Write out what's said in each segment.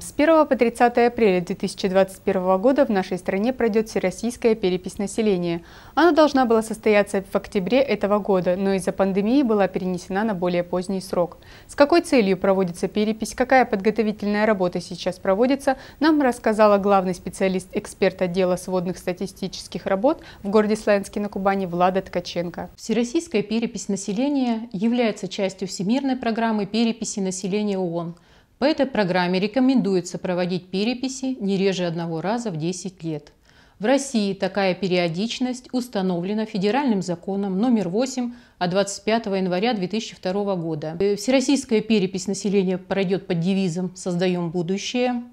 С 1 по 30 апреля 2021 года в нашей стране пройдет всероссийская перепись населения. Она должна была состояться в октябре этого года, но из-за пандемии была перенесена на более поздний срок. С какой целью проводится перепись, какая подготовительная работа сейчас проводится, нам рассказала главный специалист-эксперт отдела сводных статистических работ в городе Славянске на Кубани Влада Ткаченко. Всероссийская перепись населения является частью Всемирной программы переписи населения ООН – по этой программе рекомендуется проводить переписи не реже одного раза в 10 лет. В России такая периодичность установлена федеральным законом номер 8 от 25 января 2002 года. Э, всероссийская перепись населения пройдет под девизом «Создаем будущее».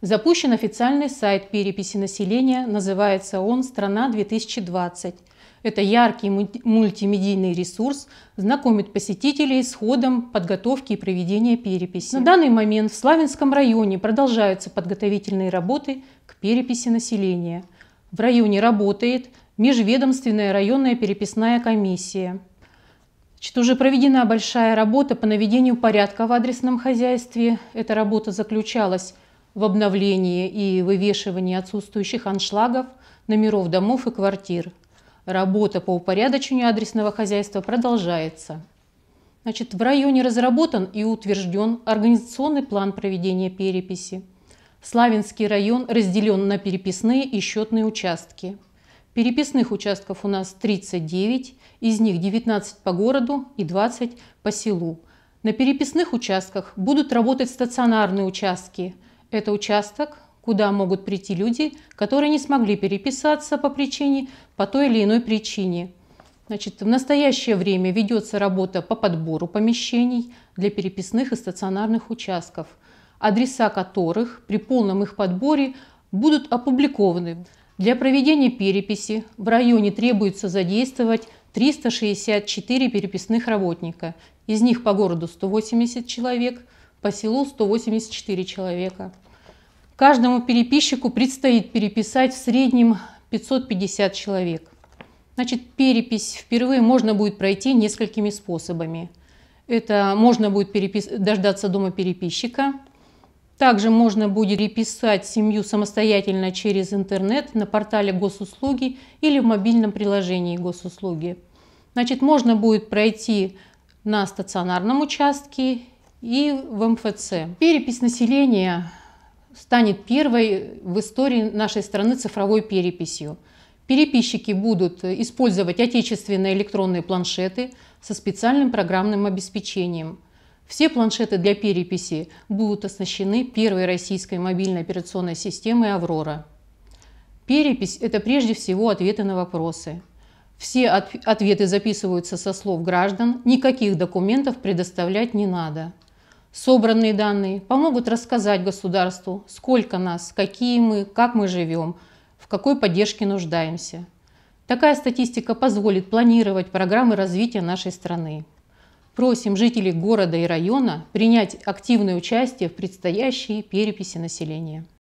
Запущен официальный сайт переписи населения, называется он «Страна 2020». Это яркий мультимедийный ресурс, знакомит посетителей с ходом подготовки и проведения переписи. На данный момент в Славянском районе продолжаются подготовительные работы к переписи населения. В районе работает межведомственная районная переписная комиссия. Значит, уже проведена большая работа по наведению порядка в адресном хозяйстве. Эта работа заключалась в обновлении и вывешивании отсутствующих аншлагов, номеров домов и квартир – Работа по упорядочению адресного хозяйства продолжается. Значит, в районе разработан и утвержден организационный план проведения переписи. Славянский район разделен на переписные и счетные участки. Переписных участков у нас 39, из них 19 по городу и 20 по селу. На переписных участках будут работать стационарные участки. Это участок, куда могут прийти люди, которые не смогли переписаться по причине, по той или иной причине. Значит, в настоящее время ведется работа по подбору помещений для переписных и стационарных участков, адреса которых при полном их подборе будут опубликованы. Для проведения переписи в районе требуется задействовать 364 переписных работника. Из них по городу 180 человек, по селу 184 человека. Каждому переписчику предстоит переписать в среднем 550 человек. Значит, перепись впервые можно будет пройти несколькими способами. Это можно будет перепис... дождаться дома переписчика. Также можно будет переписать семью самостоятельно через интернет на портале госуслуги или в мобильном приложении госуслуги. Значит, можно будет пройти на стационарном участке и в МФЦ. Перепись населения станет первой в истории нашей страны цифровой переписью. Переписчики будут использовать отечественные электронные планшеты со специальным программным обеспечением. Все планшеты для переписи будут оснащены первой российской мобильной операционной системой «Аврора». Перепись – это прежде всего ответы на вопросы. Все ответы записываются со слов граждан, никаких документов предоставлять не надо – Собранные данные помогут рассказать государству, сколько нас, какие мы, как мы живем, в какой поддержке нуждаемся. Такая статистика позволит планировать программы развития нашей страны. Просим жителей города и района принять активное участие в предстоящей переписи населения.